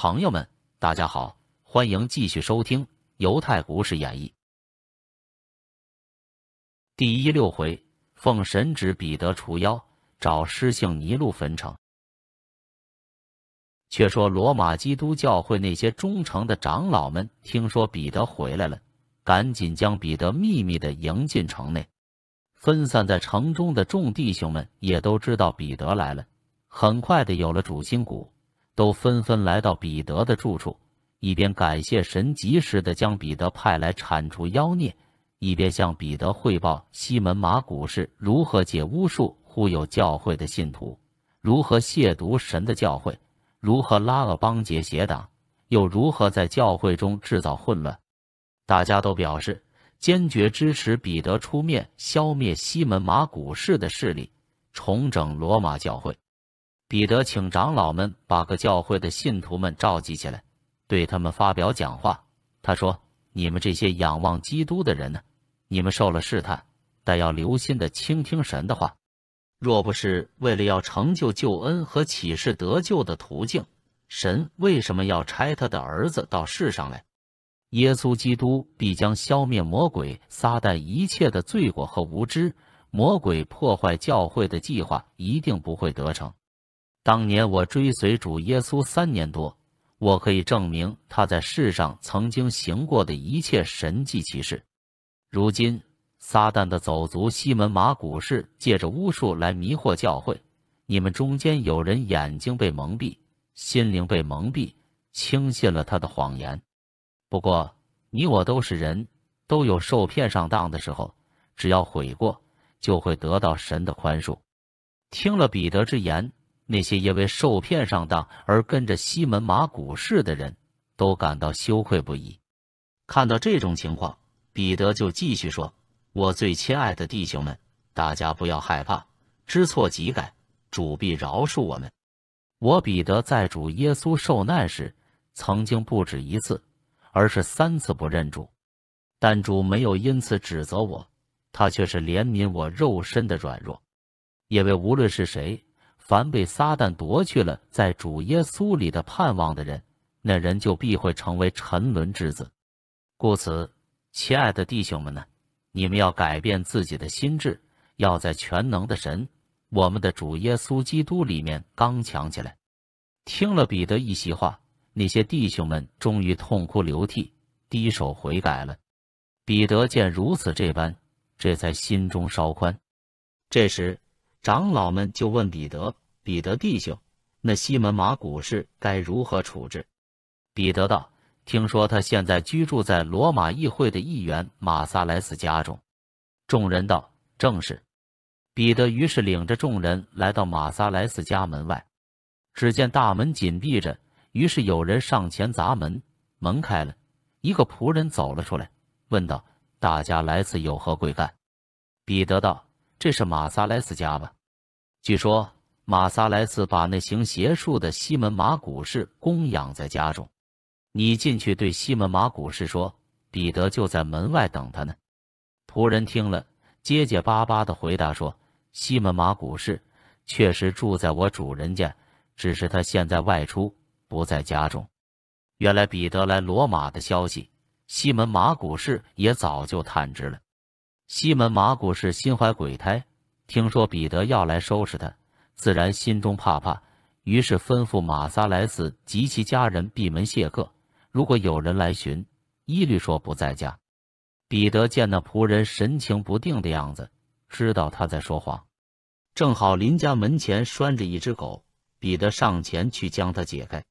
朋友们，大家好，欢迎继续收听《犹太故事演义》第一六回：奉神旨，彼得除妖，找失性尼禄焚城。却说罗马基督教会那些忠诚的长老们，听说彼得回来了，赶紧将彼得秘密的迎进城内。分散在城中的众弟兄们也都知道彼得来了，很快的有了主心骨。都纷纷来到彼得的住处，一边感谢神及时的将彼得派来铲除妖孽，一边向彼得汇报西门马古士如何解巫术忽悠教会的信徒，如何亵渎神的教诲，如何拉了帮结邪党，又如何在教会中制造混乱。大家都表示坚决支持彼得出面消灭西门马古士的势力，重整罗马教会。彼得请长老们把各教会的信徒们召集起来，对他们发表讲话。他说：“你们这些仰望基督的人呢？你们受了试探，但要留心的倾听神的话。若不是为了要成就救恩和启示得救的途径，神为什么要差他的儿子到世上来？耶稣基督必将消灭魔鬼撒旦一切的罪过和无知。魔鬼破坏教会的计划一定不会得逞。”当年我追随主耶稣三年多，我可以证明他在世上曾经行过的一切神迹奇事。如今撒旦的走卒西门马古士借着巫术来迷惑教会，你们中间有人眼睛被蒙蔽，心灵被蒙蔽，轻信了他的谎言。不过你我都是人，都有受骗上当的时候，只要悔过，就会得到神的宽恕。听了彼得之言。那些因为受骗上当而跟着西门马古士的人都感到羞愧不已。看到这种情况，彼得就继续说：“我最亲爱的弟兄们，大家不要害怕，知错即改，主必饶恕我们。我彼得在主耶稣受难时，曾经不止一次，而是三次不认主，但主没有因此指责我，他却是怜悯我肉身的软弱，因为无论是谁。”凡被撒旦夺去了在主耶稣里的盼望的人，那人就必会成为沉沦之子。故此，亲爱的弟兄们呢，你们要改变自己的心智，要在全能的神、我们的主耶稣基督里面刚强起来。听了彼得一席话，那些弟兄们终于痛哭流涕，低首悔改了。彼得见如此这般，这才心中稍宽。这时。长老们就问彼得：“彼得弟兄，那西门马古士该如何处置？”彼得道：“听说他现在居住在罗马议会的议员马萨莱斯家中。”众人道：“正是。”彼得于是领着众人来到马萨莱斯家门外，只见大门紧闭着。于是有人上前砸门，门开了，一个仆人走了出来，问道：“大家来此有何贵干？”彼得道：“这是马萨莱斯家吧？”据说马萨莱斯把那行邪术的西门马古士供养在家中。你进去对西门马古士说：“彼得就在门外等他呢。”仆人听了，结结巴巴地回答说：“西门马古士确实住在我主人家，只是他现在外出，不在家中。”原来彼得来罗马的消息，西门马古士也早就探知了。西门马古士心怀鬼胎。听说彼得要来收拾他，自然心中怕怕，于是吩咐马萨莱斯及其家人闭门谢客。如果有人来寻，一律说不在家。彼得见那仆人神情不定的样子，知道他在说谎。正好邻家门前拴着一只狗，彼得上前去将它解开。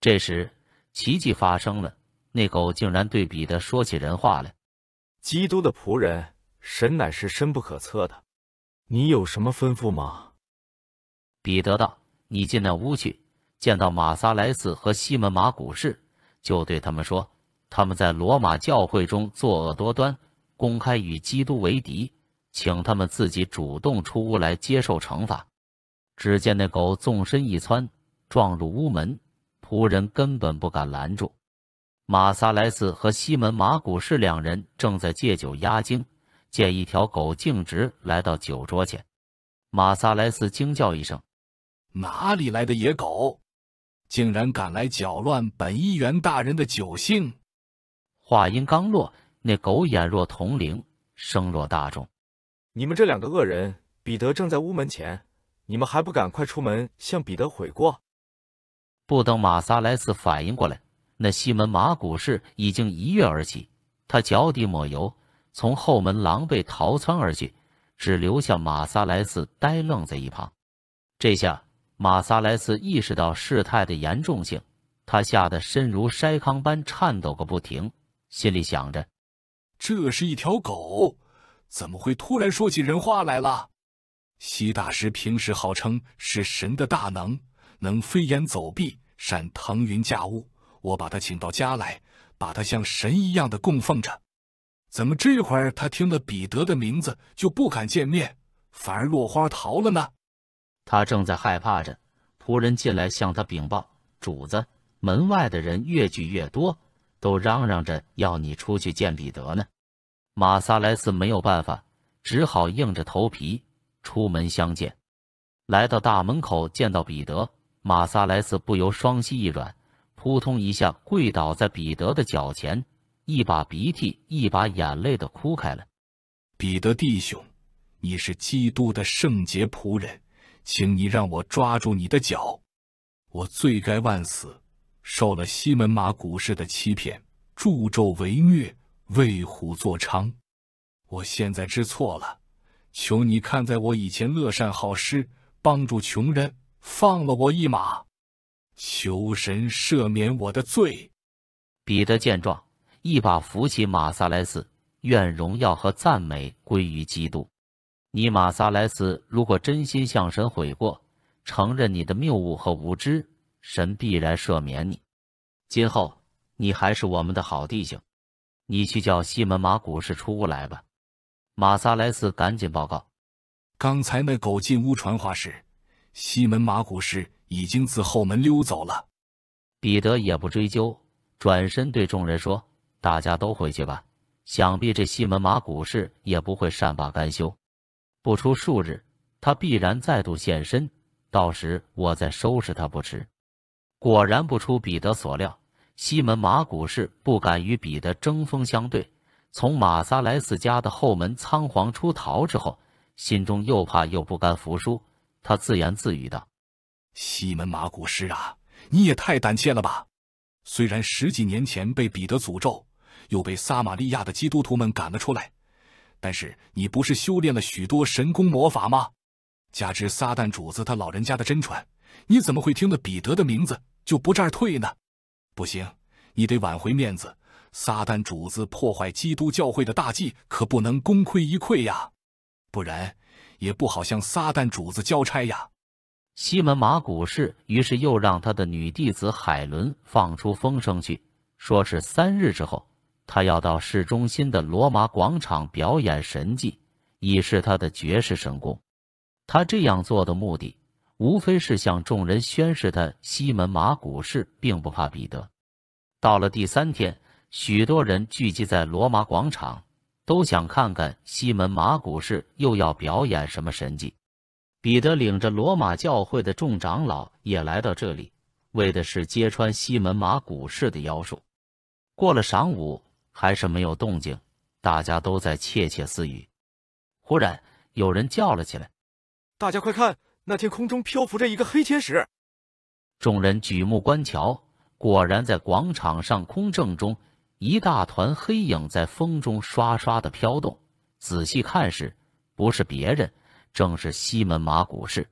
这时奇迹发生了，那狗竟然对彼得说起人话来：“基督的仆人，神乃是深不可测的。”你有什么吩咐吗？彼得道：“你进那屋去，见到马萨莱斯和西门马古士，就对他们说，他们在罗马教会中作恶多端，公开与基督为敌，请他们自己主动出屋来接受惩罚。”只见那狗纵身一窜，撞入屋门，仆人根本不敢拦住。马萨莱斯和西门马古士两人正在借酒压惊。见一条狗径直来到酒桌前，马萨莱斯惊叫一声：“哪里来的野狗？竟然敢来搅乱本议员大人的酒兴！”话音刚落，那狗眼若铜铃，声若大众：“你们这两个恶人，彼得正在屋门前，你们还不赶快出门向彼得悔过？”不等马萨莱斯反应过来，那西门马古士已经一跃而起，他脚底抹油。从后门狼狈逃窜而去，只留下马萨莱斯呆愣在一旁。这下，马萨莱斯意识到事态的严重性，他吓得身如筛糠般颤抖个不停，心里想着：这是一条狗，怎么会突然说起人话来了？西大师平时号称是神的大能，能飞檐走壁，善腾云驾雾。我把他请到家来，把他像神一样的供奉着。怎么这会儿他听了彼得的名字就不敢见面，反而落花逃了呢？他正在害怕着，仆人进来向他禀报：“主子，门外的人越聚越多，都嚷嚷着要你出去见彼得呢。”马萨莱斯没有办法，只好硬着头皮出门相见。来到大门口，见到彼得，马萨莱斯不由双膝一软，扑通一下跪倒在彼得的脚前。一把鼻涕一把眼泪的哭开了。彼得弟兄，你是基督的圣洁仆人，请你让我抓住你的脚。我罪该万死，受了西门马古士的欺骗，助纣为虐，为虎作伥。我现在知错了，求你看在我以前乐善好施、帮助穷人，放了我一马。求神赦免我的罪。彼得见状。一把扶起马萨莱斯，愿荣耀和赞美归于基督。你马萨莱斯，如果真心向神悔过，承认你的谬误和无知，神必然赦免你。今后你还是我们的好弟兄。你去叫西门马古士出屋来吧。马萨莱斯赶紧报告，刚才那狗进屋传话时，西门马古士已经自后门溜走了。彼得也不追究，转身对众人说。大家都回去吧，想必这西门马古士也不会善罢甘休。不出数日，他必然再度现身，到时我再收拾他不迟。果然不出彼得所料，西门马古士不敢与彼得针锋相对，从马萨莱斯家的后门仓皇出逃之后，心中又怕又不甘服输。他自言自语道：“西门马古士啊，你也太胆怯了吧！虽然十几年前被彼得诅咒。”又被撒玛利亚的基督徒们赶了出来。但是你不是修炼了许多神功魔法吗？加之撒旦主子他老人家的真传，你怎么会听了彼得的名字就不这儿退呢？不行，你得挽回面子。撒旦主子破坏基督教会的大计，可不能功亏一篑呀。不然也不好向撒旦主子交差呀。西门马古士于是又让他的女弟子海伦放出风声去，说是三日之后。他要到市中心的罗马广场表演神迹，以示他的绝世神功。他这样做的目的，无非是向众人宣示他西门马古士并不怕彼得。到了第三天，许多人聚集在罗马广场，都想看看西门马古士又要表演什么神迹。彼得领着罗马教会的众长老也来到这里，为的是揭穿西门马古士的妖术。过了晌午。还是没有动静，大家都在窃窃私语。忽然，有人叫了起来：“大家快看，那天空中漂浮着一个黑天使！”众人举目观瞧，果然在广场上空正中，一大团黑影在风中刷刷的飘动。仔细看时，不是别人，正是西门马古士。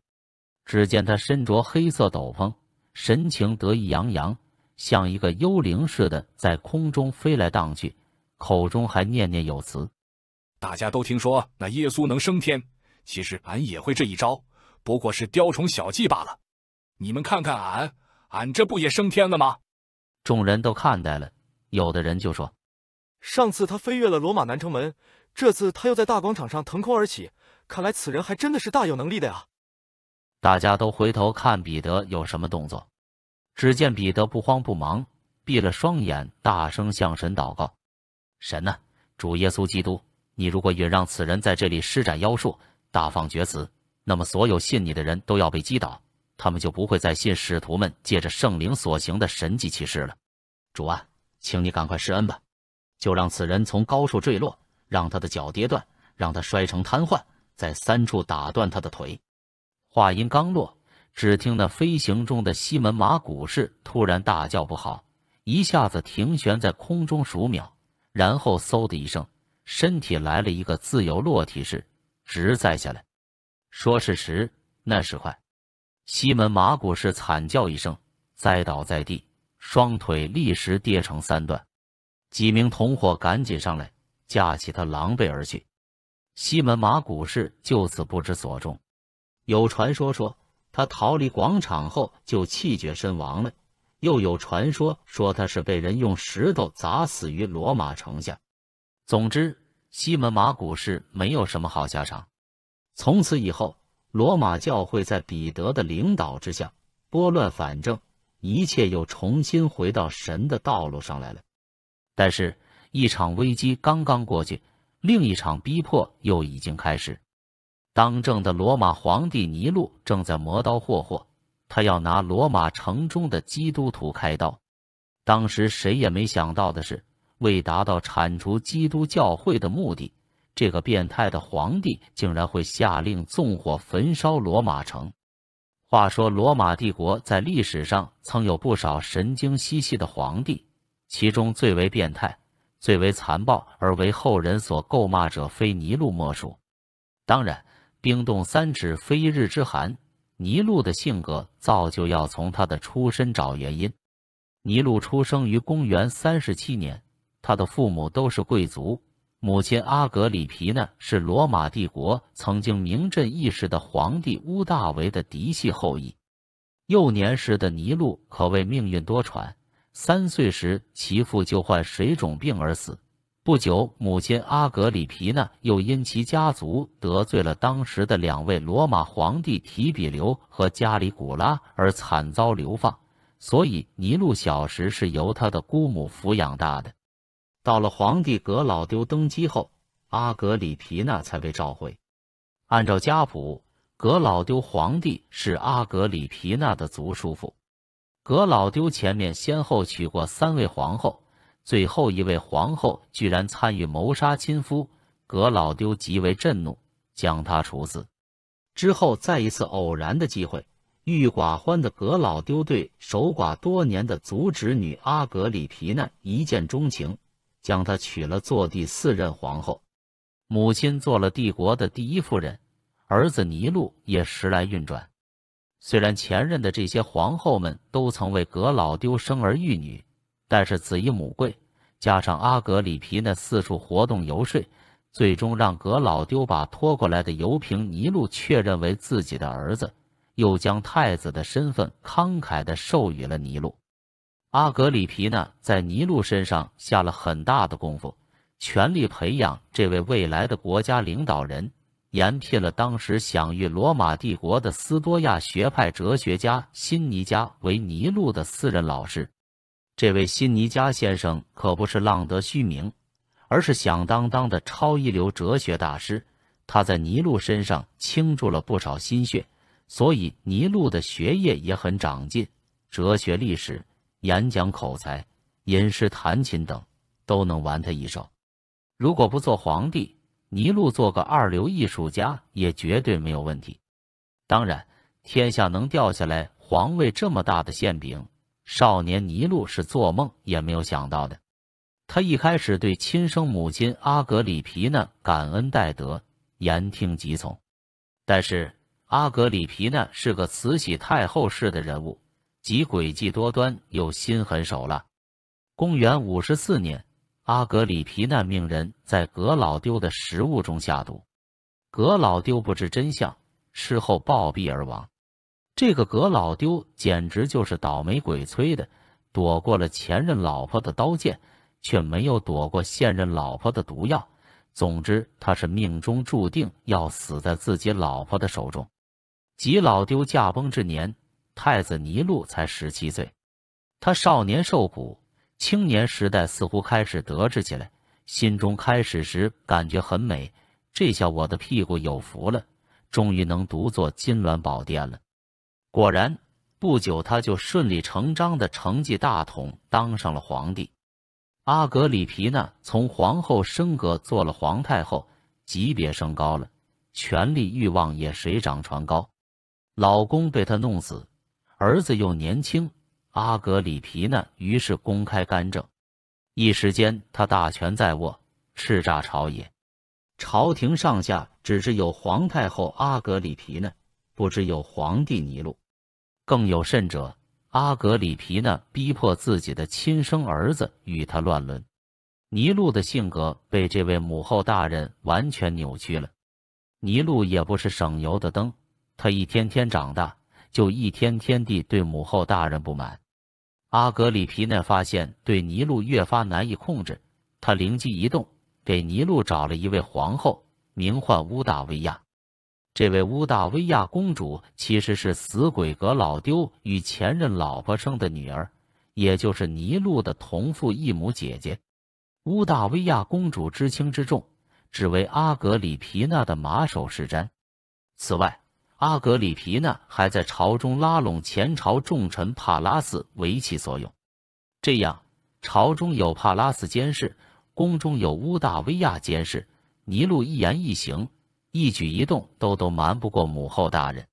只见他身着黑色斗篷，神情得意洋洋。像一个幽灵似的在空中飞来荡去，口中还念念有词。大家都听说那耶稣能升天，其实俺也会这一招，不过是雕虫小技罢了。你们看看俺，俺这不也升天了吗？众人都看呆了，有的人就说：“上次他飞越了罗马南城门，这次他又在大广场上腾空而起，看来此人还真的是大有能力的呀！”大家都回头看彼得有什么动作。只见彼得不慌不忙，闭了双眼，大声向神祷告：“神呐，主耶稣基督，你如果允让此人在这里施展妖术，大放厥词，那么所有信你的人都要被击倒，他们就不会再信使徒们借着圣灵所行的神迹奇事了。主啊，请你赶快施恩吧，就让此人从高处坠落，让他的脚跌断，让他摔成瘫痪，在三处打断他的腿。”话音刚落。只听那飞行中的西门马古氏突然大叫：“不好！”一下子停悬在空中数秒，然后嗖的一声，身体来了一个自由落体式，直栽下来。说是迟，那是快，西门马古氏惨叫一声，栽倒在地，双腿立时跌成三段。几名同伙赶紧上来架起他，狼狈而去。西门马古氏就此不知所终。有传说说。他逃离广场后就气绝身亡了。又有传说说他是被人用石头砸死于罗马城下。总之，西门马古士没有什么好下场。从此以后，罗马教会在彼得的领导之下拨乱反正，一切又重新回到神的道路上来了。但是，一场危机刚刚过去，另一场逼迫又已经开始。当政的罗马皇帝尼禄正在磨刀霍霍，他要拿罗马城中的基督徒开刀。当时谁也没想到的是，为达到铲除基督教会的目的，这个变态的皇帝竟然会下令纵火焚烧罗马城。话说，罗马帝国在历史上曾有不少神经兮兮的皇帝，其中最为变态、最为残暴而为后人所诟骂者，非尼禄莫属。当然。冰冻三尺，非一日之寒。尼禄的性格造就，要从他的出身找原因。尼禄出生于公元三十七年，他的父母都是贵族，母亲阿格里皮娜是罗马帝国曾经名震一时的皇帝屋大维的嫡系后裔。幼年时的尼禄可谓命运多舛，三岁时其父就患水肿病而死。不久，母亲阿格里皮娜又因其家族得罪了当时的两位罗马皇帝提比留和加里古拉而惨遭流放，所以尼禄小时是由他的姑母抚养大的。到了皇帝格老丢登基后，阿格里皮娜才被召回。按照家谱，格老丢皇帝是阿格里皮娜的族叔父。格老丢前面先后娶过三位皇后。最后一位皇后居然参与谋杀亲夫，格老丢极为震怒，将她处死。之后，在一次偶然的机会，郁寡欢的格老丢对守寡多年的族侄女阿格里皮娜一见钟情，将她娶了做第四任皇后。母亲做了帝国的第一夫人，儿子尼禄也时来运转。虽然前任的这些皇后们都曾为格老丢生儿育女。但是子一母贵，加上阿格里皮那四处活动游说，最终让格老丢把拖过来的油瓶尼禄确认为自己的儿子，又将太子的身份慷慨地授予了尼禄。阿格里皮呢，在尼禄身上下了很大的功夫，全力培养这位未来的国家领导人，延聘了当时享誉罗马帝国的斯多亚学派哲学家辛尼加为尼禄的私人老师。这位辛尼加先生可不是浪得虚名，而是响当当的超一流哲学大师。他在尼禄身上倾注了不少心血，所以尼禄的学业也很长进。哲学、历史、演讲口才、吟诗弹琴等都能玩他一手。如果不做皇帝，尼禄做个二流艺术家也绝对没有问题。当然，天下能掉下来皇位这么大的馅饼。少年尼禄是做梦也没有想到的，他一开始对亲生母亲阿格里皮娜感恩戴德，言听计从。但是阿格里皮娜是个慈禧太后式的人物，即诡计多端又心狠手辣。公元五十四年，阿格里皮娜命人在格老丢的食物中下毒，格老丢不知真相，事后暴毙而亡。这个葛老丢简直就是倒霉鬼催的，躲过了前任老婆的刀剑，却没有躲过现任老婆的毒药。总之，他是命中注定要死在自己老婆的手中。吉老丢驾崩之年，太子尼禄才十七岁。他少年受苦，青年时代似乎开始得志起来，心中开始时感觉很美。这下我的屁股有福了，终于能独坐金銮宝殿了。果然，不久他就顺理成章的承继大统，当上了皇帝。阿格里皮娜从皇后升格做了皇太后，级别升高了，权力欲望也水涨船高。老公被他弄死，儿子又年轻，阿格里皮娜于是公开干政，一时间他大权在握，叱咤朝野。朝廷上下只知有皇太后阿格里皮娜，不知有皇帝尼禄。更有甚者，阿格里皮娜逼迫自己的亲生儿子与他乱伦。尼禄的性格被这位母后大人完全扭曲了。尼禄也不是省油的灯，他一天天长大，就一天天地对母后大人不满。阿格里皮娜发现对尼禄越发难以控制，他灵机一动，给尼禄找了一位皇后，名唤乌达维亚。这位乌大维亚公主其实是死鬼阁老丢与前任老婆生的女儿，也就是尼禄的同父异母姐姐。乌大维亚公主之轻之重，只为阿格里皮娜的马首是瞻。此外，阿格里皮娜还在朝中拉拢前朝重臣帕拉斯为其所用。这样，朝中有帕拉斯监视，宫中有乌大维亚监视，尼禄一言一行。一举一动都都瞒不过母后大人，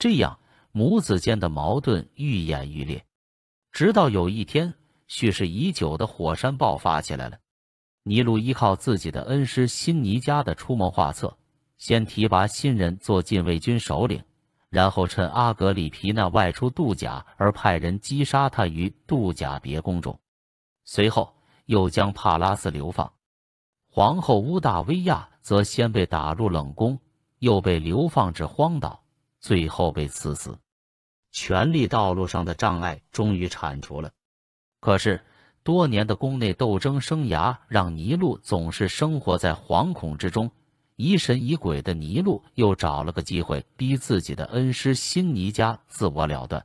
这样母子间的矛盾愈演愈烈，直到有一天蓄势已久的火山爆发起来了。尼禄依靠自己的恩师辛尼加的出谋划策，先提拔新人做禁卫军首领，然后趁阿格里皮娜外出度假而派人击杀他于度假别宫中，随后又将帕拉斯流放，皇后乌大维亚。则先被打入冷宫，又被流放至荒岛，最后被赐死。权力道路上的障碍终于铲除了，可是多年的宫内斗争生涯让尼禄总是生活在惶恐之中。疑神疑鬼的尼禄又找了个机会逼自己的恩师辛尼加自我了断，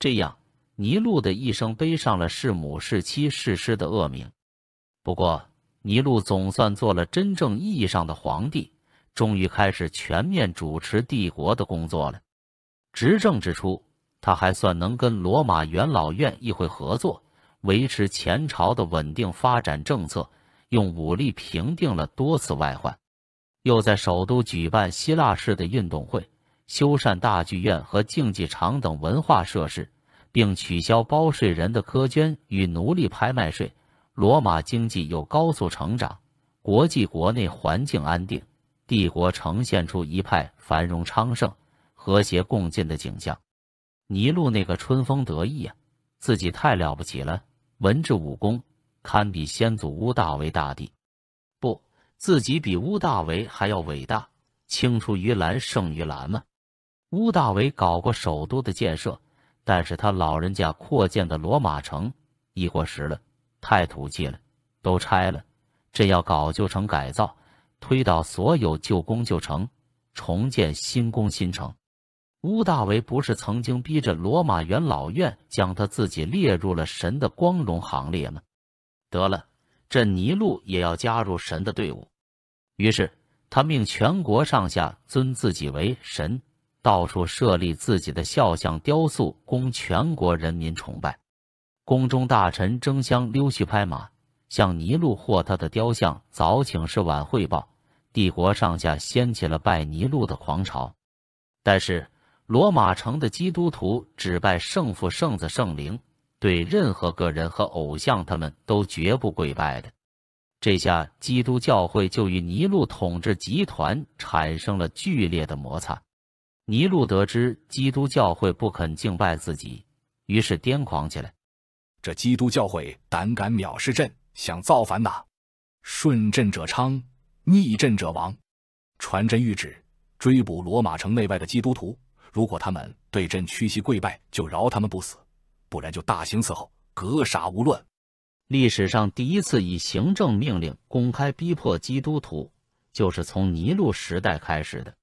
这样尼禄的一生背上了弑母、弑妻、弑师的恶名。不过，尼禄总算做了真正意义上的皇帝，终于开始全面主持帝国的工作了。执政之初，他还算能跟罗马元老院议会合作，维持前朝的稳定发展政策，用武力平定了多次外患，又在首都举办希腊式的运动会，修缮大剧院和竞技场等文化设施，并取消包税人的苛捐与奴隶拍卖税。罗马经济又高速成长，国际国内环境安定，帝国呈现出一派繁荣昌盛、和谐共进的景象。尼禄那个春风得意呀，自己太了不起了，文治武功堪比先祖屋大维大帝，不，自己比屋大维还要伟大，青出于蓝胜于蓝嘛。屋大维搞过首都的建设，但是他老人家扩建的罗马城已过时了。太土气了，都拆了。朕要搞旧城改造，推倒所有旧宫旧城，重建新宫新城。乌大维不是曾经逼着罗马元老院将他自己列入了神的光荣行列吗？得了，朕尼禄也要加入神的队伍。于是他命全国上下尊自己为神，到处设立自己的肖像雕塑，供全国人民崇拜。宫中大臣争相溜须拍马，向尼禄或他的雕像早请示晚汇报，帝国上下掀起了拜尼禄的狂潮。但是，罗马城的基督徒只拜圣父、圣子、圣灵，对任何个人和偶像，他们都绝不跪拜的。这下，基督教会就与尼禄统治集团产生了剧烈的摩擦。尼禄得知基督教会不肯敬拜自己，于是癫狂起来。这基督教会胆敢藐视朕，想造反呐！顺朕者昌，逆朕者亡。传朕谕旨，追捕罗马城内外的基督徒。如果他们对朕屈膝跪拜，就饶他们不死；不然就大刑伺候，格杀勿论。历史上第一次以行政命令公开逼迫基督徒，就是从尼禄时代开始的。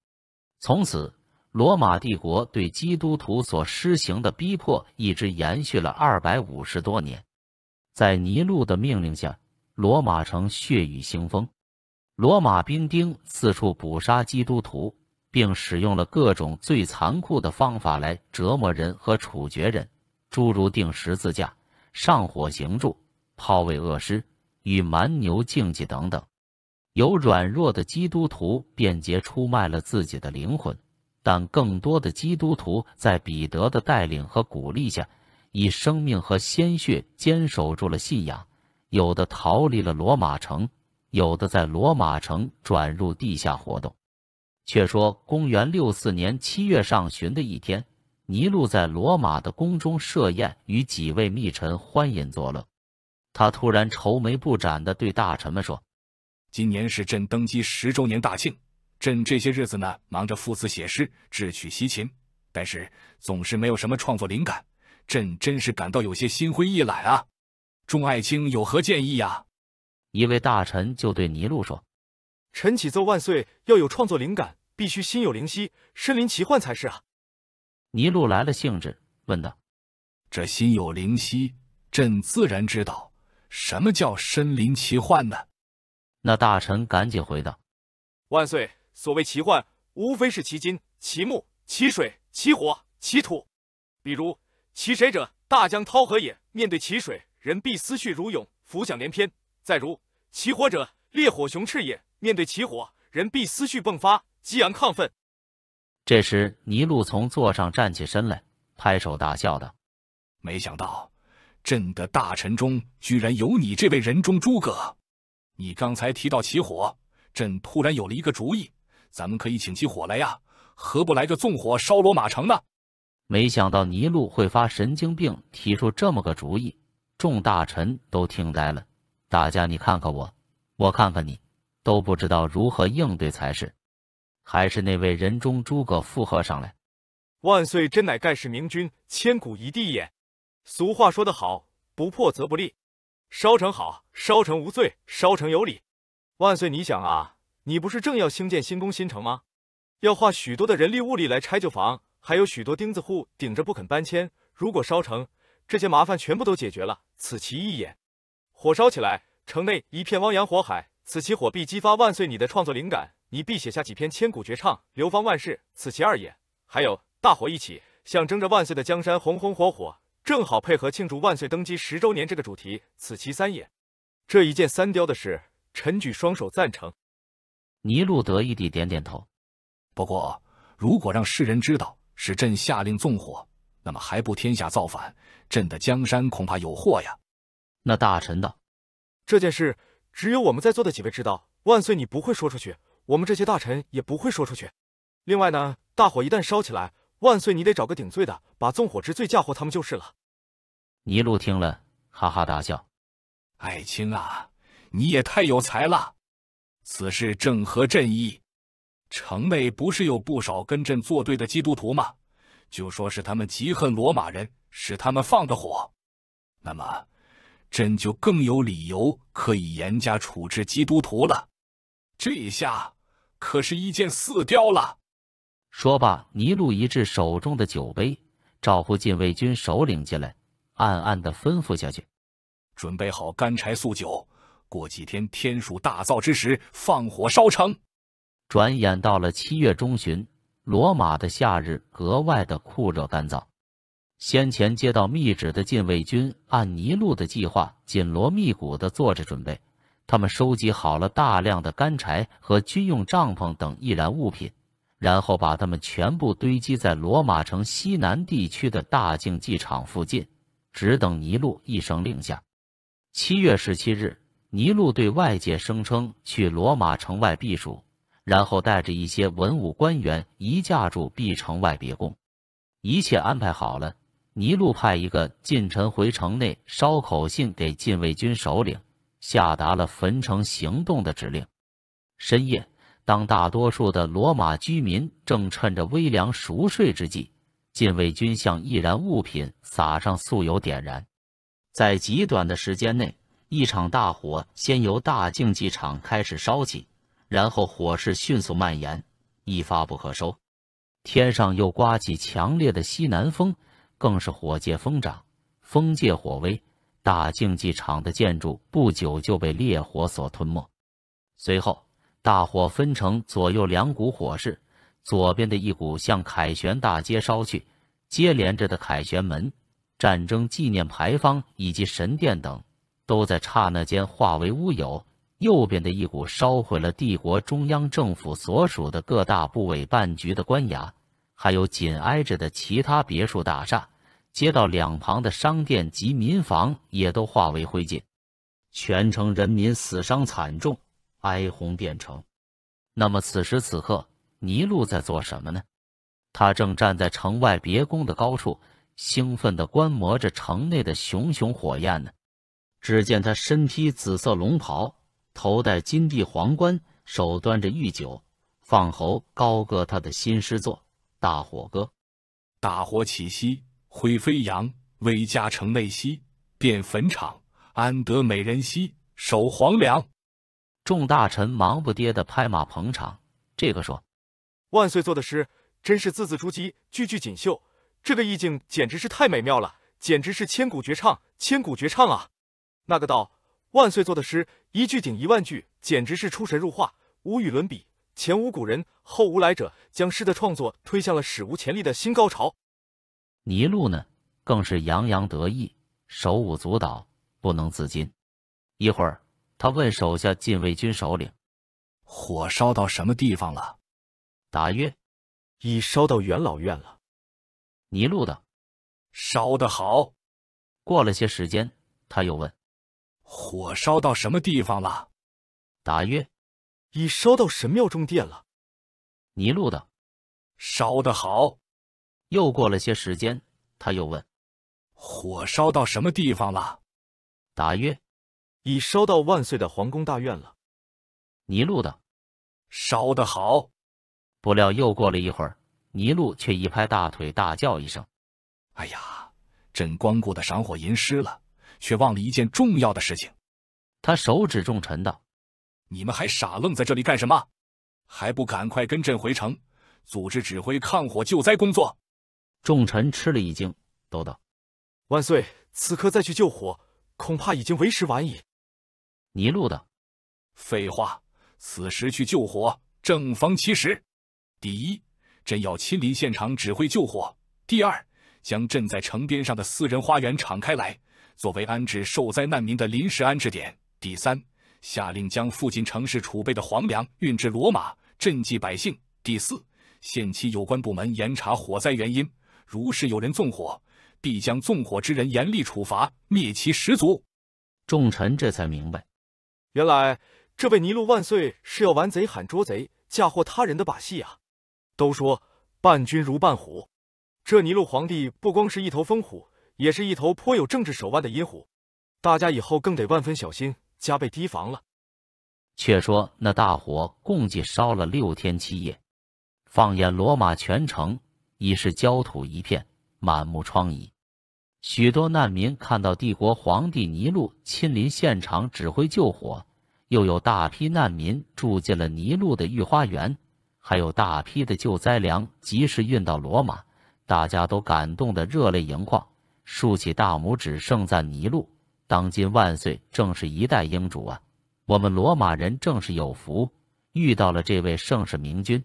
从此。罗马帝国对基督徒所施行的逼迫一直延续了二百五十多年。在尼禄的命令下，罗马城血雨腥风，罗马兵丁四处捕杀基督徒，并使用了各种最残酷的方法来折磨人和处决人，诸如钉十字架、上火刑柱、抛喂恶尸、与蛮牛竞技等等。有软弱的基督徒便捷出卖了自己的灵魂。但更多的基督徒在彼得的带领和鼓励下，以生命和鲜血坚守住了信仰。有的逃离了罗马城，有的在罗马城转入地下活动。却说，公元64年七月上旬的一天，尼禄在罗马的宫中设宴，与几位密臣欢饮作乐。他突然愁眉不展地对大臣们说：“今年是朕登基十周年大庆。”朕这些日子呢，忙着赋词写诗、智取西秦，但是总是没有什么创作灵感，朕真是感到有些心灰意懒啊。众爱卿有何建议呀？一位大臣就对尼禄说：“臣启奏万岁，要有创作灵感，必须心有灵犀，身临其幻才是啊。”尼禄来了兴致，问道：“这心有灵犀，朕自然知道。什么叫身临其幻呢？”那大臣赶紧回道：“万岁。”所谓奇幻，无非是奇金、奇木、奇水、奇火、奇土。比如，奇谁者，大江滔河也。面对奇水，人必思绪如涌，浮想联翩。再如，奇火者，烈火雄炽也。面对奇火，人必思绪迸发，激昂亢奋。这时，尼禄从座上站起身来，拍手大笑道：“没想到，朕的大臣中居然有你这位人中诸葛。你刚才提到起火，朕突然有了一个主意。”咱们可以请起火来呀，何不来个纵火烧罗马城呢？没想到尼禄会发神经病，提出这么个主意，众大臣都听呆了。大家你看看我，我看看你，都不知道如何应对才是。还是那位人中诸葛附和上来：“万岁，真乃盖世明君，千古一帝也。”俗话说得好，“不破则不立”，烧成好，烧成无罪，烧成有理。万岁，你想啊。你不是正要兴建新宫新城吗？要花许多的人力物力来拆旧房，还有许多钉子户顶着不肯搬迁。如果烧城，这些麻烦全部都解决了。此其一也。火烧起来，城内一片汪洋火海。此其火必激发万岁你的创作灵感，你必写下几篇千古绝唱，流芳万世。此其二也。还有大火一起，象征着万岁的江山红红火火，正好配合庆祝万岁登基十周年这个主题。此其三也。这一箭三雕的事，臣举双手赞成。尼禄得意地点点头，不过，如果让世人知道是朕下令纵火，那么还不天下造反？朕的江山恐怕有祸呀！那大臣道：“这件事只有我们在座的几位知道。万岁，你不会说出去，我们这些大臣也不会说出去。另外呢，大火一旦烧起来，万岁，你得找个顶罪的，把纵火之罪嫁祸他们就是了。”尼禄听了，哈哈大笑：“爱卿啊，你也太有才了！”此事正合朕意。城内不是有不少跟朕作对的基督徒吗？就说是他们嫉恨罗马人，使他们放的火。那么，朕就更有理由可以严加处置基督徒了。这一下可是一件死掉了。说罢，尼禄一掷手中的酒杯，招呼禁卫军首领进来，暗暗的吩咐下去：准备好干柴、素酒。过几天，天数大燥之时，放火烧城。转眼到了七月中旬，罗马的夏日格外的酷热干燥。先前接到密旨的禁卫军按尼禄的计划，紧锣密鼓的做着准备。他们收集好了大量的干柴和军用帐篷等易燃物品，然后把它们全部堆积在罗马城西南地区的大竞技场附近，只等尼禄一声令下。七月十七日。尼禄对外界声称去罗马城外避暑，然后带着一些文武官员移驾住毕城外别宫，一切安排好了。尼禄派一个近臣回城内捎口信给禁卫军首领，下达了焚城行动的指令。深夜，当大多数的罗马居民正趁着微凉熟睡之际，禁卫军向易燃物品撒上素油点燃，在极短的时间内。一场大火先由大竞技场开始烧起，然后火势迅速蔓延，一发不可收。天上又刮起强烈的西南风，更是火借风长，风借火威。大竞技场的建筑不久就被烈火所吞没。随后，大火分成左右两股火势，左边的一股向凯旋大街烧去，接连着的凯旋门、战争纪念牌坊以及神殿等。都在刹那间化为乌有。右边的一股烧毁了帝国中央政府所属的各大部委办局的官衙，还有紧挨着的其他别墅大厦、街道两旁的商店及民房也都化为灰烬，全城人民死伤惨重，哀鸿遍城。那么此时此刻，尼禄在做什么呢？他正站在城外别宫的高处，兴奋地观摩着城内的熊熊火焰呢。只见他身披紫色龙袍，头戴金地皇冠，手端着御酒，放喉高歌他的新诗作《大火歌》：“大火起兮，灰飞扬，威家城内兮变坟场，安得美人兮守皇粮。众大臣忙不迭的拍马捧场，这个说：“万岁做的诗真是字字珠玑，句句锦绣，这个意境简直是太美妙了，简直是千古绝唱，千古绝唱啊！”那个道万岁做的诗，一句顶一万句，简直是出神入化，无与伦比，前无古人，后无来者，将诗的创作推向了史无前例的新高潮。倪路呢，更是洋洋得意，手舞足蹈，不能自禁。一会儿，他问手下禁卫军首领：“火烧到什么地方了？”答曰：“已烧到元老院了。”倪路道：“烧得好！”过了些时间，他又问。火烧到什么地方了？答曰：“已烧到神庙中殿了。”尼禄道：“烧得好。”又过了些时间，他又问：“火烧到什么地方了？”答曰：“已烧到万岁的皇宫大院了。”尼禄道：“烧得好。”不料又过了一会儿，尼禄却一拍大腿，大叫一声：“哎呀！朕光顾的赏火吟诗了。”却忘了一件重要的事情。他手指重臣道：“你们还傻愣在这里干什么？还不赶快跟朕回城，组织指挥抗火救灾工作！”众臣吃了一惊，都道：“万岁，此刻再去救火，恐怕已经为时晚矣。”泥路道：“废话，此时去救火，正逢其时。第一，朕要亲临现场指挥救火；第二，将朕在城边上的私人花园敞开来。”作为安置受灾难民的临时安置点。第三，下令将附近城市储备的皇粮运至罗马，赈济百姓。第四，限期有关部门严查火灾原因。如是有人纵火，必将纵火之人严厉处罚，灭其十族。众臣这才明白，原来这位尼禄万岁是要玩贼喊捉贼、嫁祸他人的把戏啊！都说伴君如伴虎，这尼禄皇帝不光是一头疯虎。也是一头颇有政治手腕的野虎，大家以后更得万分小心，加倍提防了。却说那大火共计烧了六天七夜，放眼罗马全城已是焦土一片，满目疮痍。许多难民看到帝国皇帝尼禄亲临现场指挥救火，又有大批难民住进了尼禄的御花园，还有大批的救灾粮及时运到罗马，大家都感动得热泪盈眶。竖起大拇指，盛赞尼禄，当今万岁，正是一代英主啊！我们罗马人正是有福，遇到了这位盛世明君。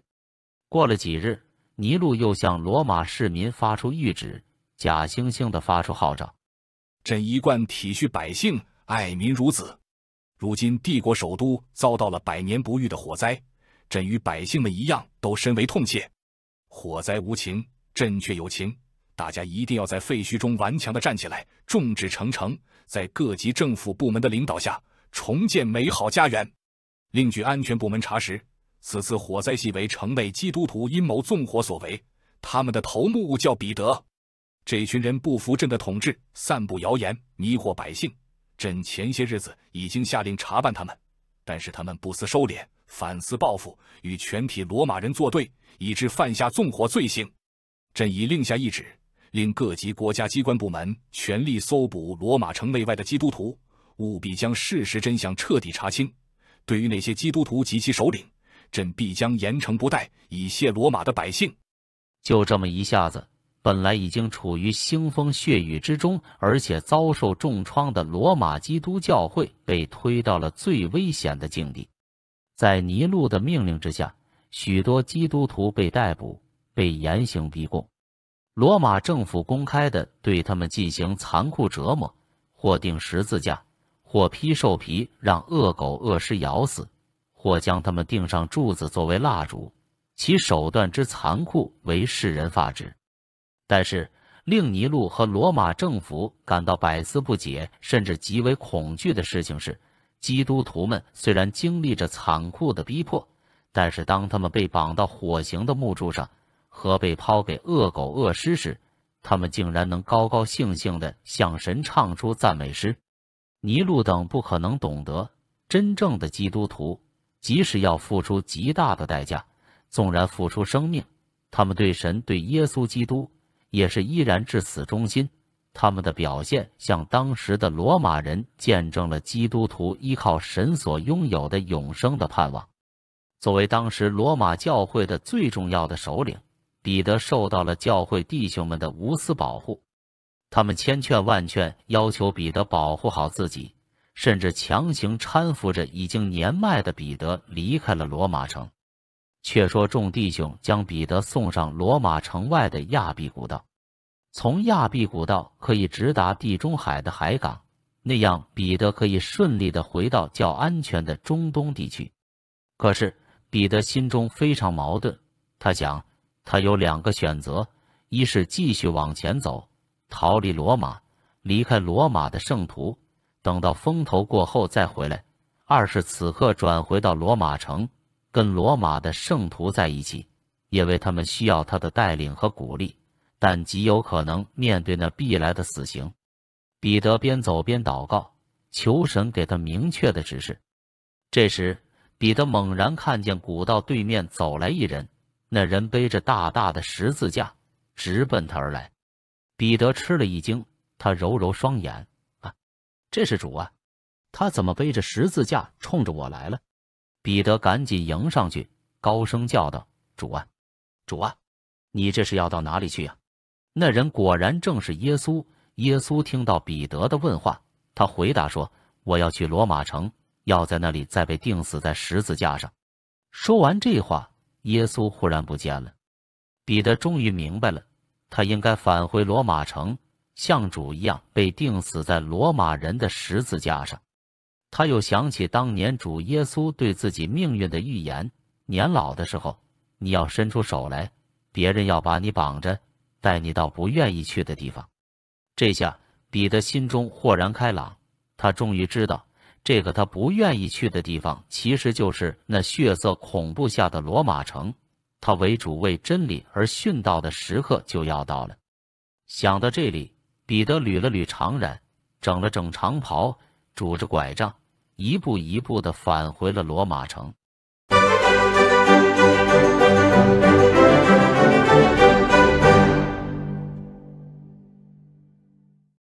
过了几日，尼禄又向罗马市民发出谕旨，假惺惺地发出号召：“朕一贯体恤百姓，爱民如子。如今帝国首都遭到了百年不遇的火灾，朕与百姓们一样，都深为痛切。火灾无情，朕却有情。”大家一定要在废墟中顽强地站起来，众志成城，在各级政府部门的领导下重建美好家园。另据安全部门查实，此次火灾系为城内基督徒阴谋纵火所为，他们的头目叫彼得。这群人不服朕的统治，散布谣言，迷惑百姓。朕前些日子已经下令查办他们，但是他们不思收敛，反思报复，与全体罗马人作对，以致犯下纵火罪行。朕已令下一旨。令各级国家机关部门全力搜捕罗马城内外的基督徒，务必将事实真相彻底查清。对于那些基督徒及其首领，朕必将严惩不贷，以谢罗马的百姓。就这么一下子，本来已经处于腥风血雨之中，而且遭受重创的罗马基督教会，被推到了最危险的境地。在尼禄的命令之下，许多基督徒被逮捕，被严刑逼供。罗马政府公开的对他们进行残酷折磨，或钉十字架，或披兽皮让恶狗恶狮咬死，或将他们钉上柱子作为蜡烛，其手段之残酷为世人发指。但是，令尼禄和罗马政府感到百思不解，甚至极为恐惧的事情是，基督徒们虽然经历着残酷的逼迫，但是当他们被绑到火刑的木柱上。和被抛给恶狗恶狮时，他们竟然能高高兴兴地向神唱出赞美诗。尼禄等不可能懂得，真正的基督徒即使要付出极大的代价，纵然付出生命，他们对神、对耶稣基督也是依然至死忠心。他们的表现，向当时的罗马人见证了基督徒依靠神所拥有的永生的盼望。作为当时罗马教会的最重要的首领。彼得受到了教会弟兄们的无私保护，他们千劝万劝，要求彼得保护好自己，甚至强行搀扶着已经年迈的彼得离开了罗马城。却说众弟兄将彼得送上罗马城外的亚壁古道，从亚壁古道可以直达地中海的海港，那样彼得可以顺利的回到较安全的中东地区。可是彼得心中非常矛盾，他想。他有两个选择：一是继续往前走，逃离罗马，离开罗马的圣徒，等到风头过后再回来；二是此刻转回到罗马城，跟罗马的圣徒在一起，因为他们需要他的带领和鼓励，但极有可能面对那必来的死刑。彼得边走边祷告，求神给他明确的指示。这时，彼得猛然看见古道对面走来一人。那人背着大大的十字架，直奔他而来。彼得吃了一惊，他揉揉双眼：“啊，这是主啊！他怎么背着十字架冲着我来了？”彼得赶紧迎上去，高声叫道：“主啊，主啊，你这是要到哪里去呀？”那人果然正是耶稣。耶稣听到彼得的问话，他回答说：“我要去罗马城，要在那里再被钉死在十字架上。”说完这话。耶稣忽然不见了，彼得终于明白了，他应该返回罗马城，像主一样被钉死在罗马人的十字架上。他又想起当年主耶稣对自己命运的预言：“年老的时候，你要伸出手来，别人要把你绑着，带你到不愿意去的地方。”这下，彼得心中豁然开朗，他终于知道。这个他不愿意去的地方，其实就是那血色恐怖下的罗马城。他为主为真理而殉道的时刻就要到了。想到这里，彼得捋了捋长髯，整了整长袍，拄着拐杖，一步一步地返回了罗马城。